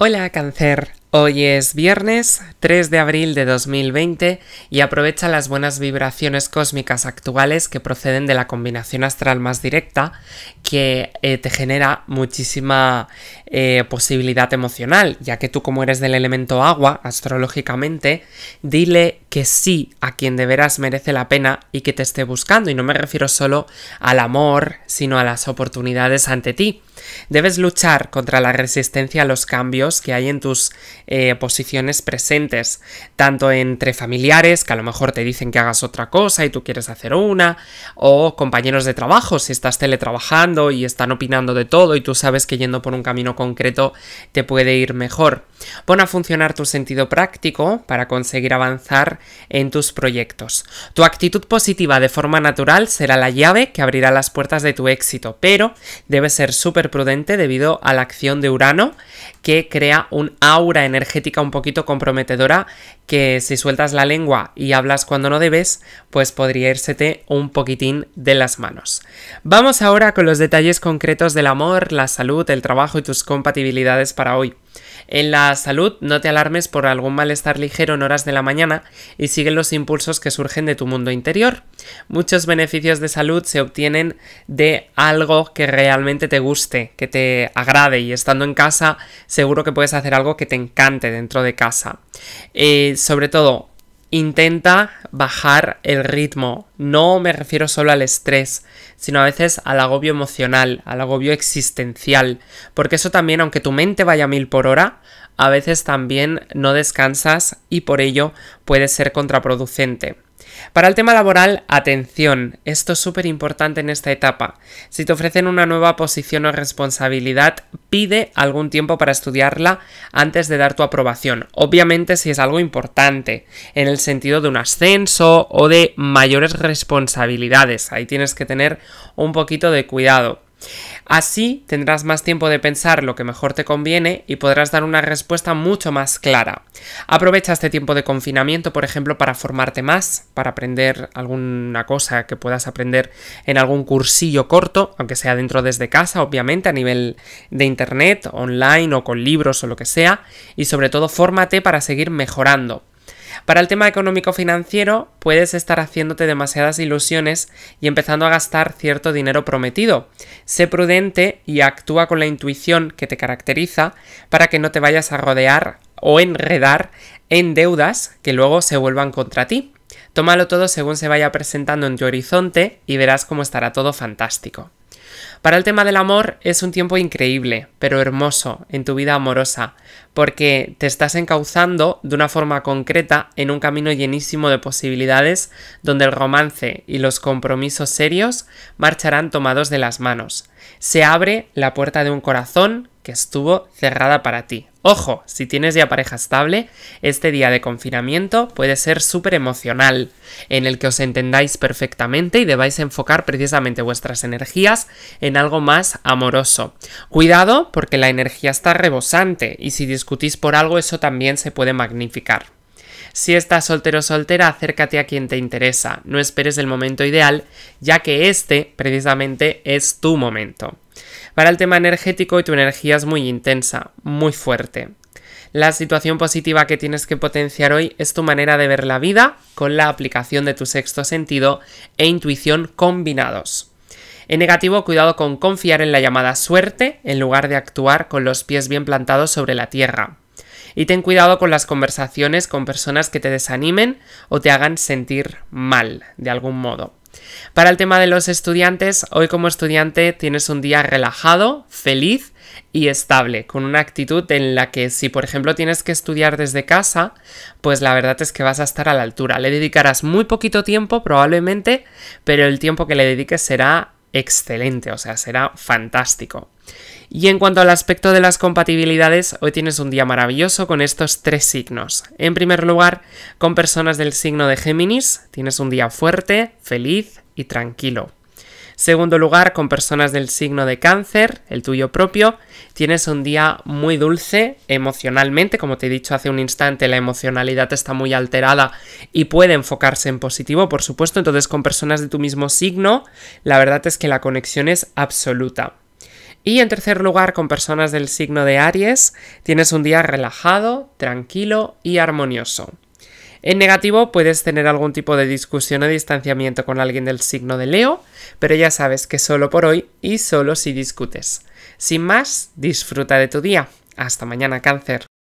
Hola cáncer, hoy es viernes 3 de abril de 2020 y aprovecha las buenas vibraciones cósmicas actuales que proceden de la combinación astral más directa que eh, te genera muchísima eh, posibilidad emocional, ya que tú como eres del elemento agua astrológicamente, dile que sí a quien de veras merece la pena y que te esté buscando. Y no me refiero solo al amor, sino a las oportunidades ante ti. Debes luchar contra la resistencia a los cambios que hay en tus eh, posiciones presentes, tanto entre familiares, que a lo mejor te dicen que hagas otra cosa y tú quieres hacer una, o compañeros de trabajo, si estás teletrabajando y están opinando de todo y tú sabes que yendo por un camino concreto te puede ir mejor. Pon a funcionar tu sentido práctico para conseguir avanzar en tus proyectos. Tu actitud positiva de forma natural será la llave que abrirá las puertas de tu éxito, pero debes ser súper prudente debido a la acción de Urano que crea un aura energética un poquito comprometedora que si sueltas la lengua y hablas cuando no debes, pues podría te un poquitín de las manos. Vamos ahora con los detalles concretos del amor, la salud, el trabajo y tus compatibilidades para hoy. En la salud, no te alarmes por algún malestar ligero en horas de la mañana y sigue los impulsos que surgen de tu mundo interior. Muchos beneficios de salud se obtienen de algo que realmente te guste, que te agrade y estando en casa seguro que puedes hacer algo que te encante dentro de casa. Eh, sobre todo, Intenta bajar el ritmo. No me refiero solo al estrés, sino a veces al agobio emocional, al agobio existencial. Porque eso también, aunque tu mente vaya a mil por hora, a veces también no descansas y por ello puede ser contraproducente. Para el tema laboral, atención, esto es súper importante en esta etapa. Si te ofrecen una nueva posición o responsabilidad, pide algún tiempo para estudiarla antes de dar tu aprobación. Obviamente si es algo importante, en el sentido de un ascenso o de mayores responsabilidades, ahí tienes que tener un poquito de cuidado. Así tendrás más tiempo de pensar lo que mejor te conviene y podrás dar una respuesta mucho más clara. Aprovecha este tiempo de confinamiento, por ejemplo, para formarte más, para aprender alguna cosa que puedas aprender en algún cursillo corto, aunque sea dentro desde casa, obviamente, a nivel de internet, online o con libros o lo que sea, y sobre todo fórmate para seguir mejorando. Para el tema económico-financiero, puedes estar haciéndote demasiadas ilusiones y empezando a gastar cierto dinero prometido. Sé prudente y actúa con la intuición que te caracteriza para que no te vayas a rodear o enredar en deudas que luego se vuelvan contra ti. Tómalo todo según se vaya presentando en tu horizonte y verás cómo estará todo fantástico. Para el tema del amor es un tiempo increíble, pero hermoso en tu vida amorosa, porque te estás encauzando de una forma concreta en un camino llenísimo de posibilidades donde el romance y los compromisos serios marcharán tomados de las manos. Se abre la puerta de un corazón que estuvo cerrada para ti. Ojo, si tienes ya pareja estable, este día de confinamiento puede ser súper emocional, en el que os entendáis perfectamente y debáis enfocar precisamente vuestras energías en algo más amoroso. Cuidado porque la energía está rebosante y si discutís por algo eso también se puede magnificar. Si estás soltero o soltera, acércate a quien te interesa, no esperes el momento ideal, ya que este precisamente es tu momento. Para el tema energético, y tu energía es muy intensa, muy fuerte. La situación positiva que tienes que potenciar hoy es tu manera de ver la vida con la aplicación de tu sexto sentido e intuición combinados. En negativo, cuidado con confiar en la llamada suerte en lugar de actuar con los pies bien plantados sobre la tierra. Y ten cuidado con las conversaciones con personas que te desanimen o te hagan sentir mal, de algún modo. Para el tema de los estudiantes, hoy como estudiante tienes un día relajado, feliz y estable, con una actitud en la que si por ejemplo tienes que estudiar desde casa, pues la verdad es que vas a estar a la altura. Le dedicarás muy poquito tiempo probablemente, pero el tiempo que le dediques será excelente, o sea, será fantástico. Y en cuanto al aspecto de las compatibilidades, hoy tienes un día maravilloso con estos tres signos. En primer lugar, con personas del signo de Géminis, tienes un día fuerte, feliz y tranquilo. Segundo lugar, con personas del signo de cáncer, el tuyo propio, tienes un día muy dulce emocionalmente, como te he dicho hace un instante, la emocionalidad está muy alterada y puede enfocarse en positivo, por supuesto, entonces con personas de tu mismo signo, la verdad es que la conexión es absoluta. Y en tercer lugar, con personas del signo de Aries, tienes un día relajado, tranquilo y armonioso. En negativo puedes tener algún tipo de discusión o distanciamiento con alguien del signo de Leo, pero ya sabes que solo por hoy y solo si discutes. Sin más, disfruta de tu día. Hasta mañana, cáncer.